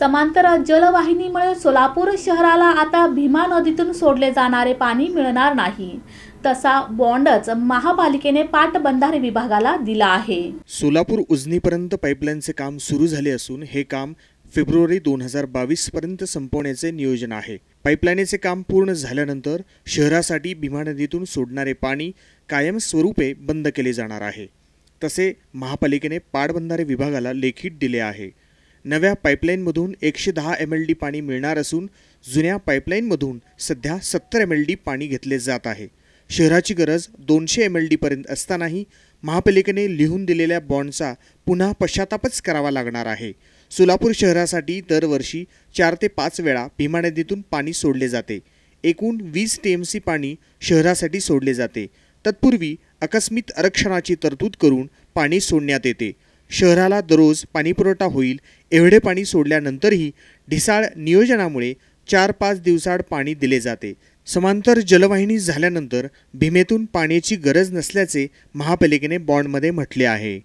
समांतर जलवाहिनीमुळे सोलापूर शहराला आता भीमा नदीतून सोडले जाणारे पाणी मिळणार नाही तसा बॉन्डच महापालिकेने पाटबंधारे विभागाला दिला आहे सोलापूर उजनीपर्यंत पाईपलाईनचे काम सुरू झाले असून हे काम फेब्रुवारी दोन हजार बावीस पर्यंत संपवण्याचे नियोजन आहे पाईपलाईनचे काम पूर्ण झाल्यानंतर शहरासाठी भीमा नदीतून सोडणारे पाणी कायमस्वरूपे बंद केले जाणार आहे तसे महापालिकेने पाटबंधारे विभागाला लेखित दिले आहे नव्या पाईपलाईनमधून एकशे दहा एम एल डी पाणी मिळणार असून जुन्या पाईपलाईनमधून सध्या सत्तर एम एल डी पाणी घेतले जात आहे शहराची गरज दोनशे एम एल डीपर्यंत असतानाही महापालिकेने लिहून दिलेल्या बॉन्डचा पुन्हा पश्चातापच करावा लागणार आहे सोलापूर शहरासाठी दरवर्षी चार ते पाच वेळा भीमा नदीतून पाणी सोडले जाते एकूण वीस टी एम सी पाणी शहरासाठी सोडले जाते तत्पूर्वी अकस्मित आरक्षणाची तरतूद करून पाणी सोडण्यात येते शहराला दररोज पाणीपुरवठा होईल एवढे पाणी सोडल्यानंतरही ढिसाळ नियोजनामुळे चार पाच दिवसाड पाणी दिले जाते समांतर जलवाहिनी झाल्यानंतर भीमेतून पाण्याची गरज नसल्याचे महापालिकेने बॉन्डमध्ये म्हटले आहे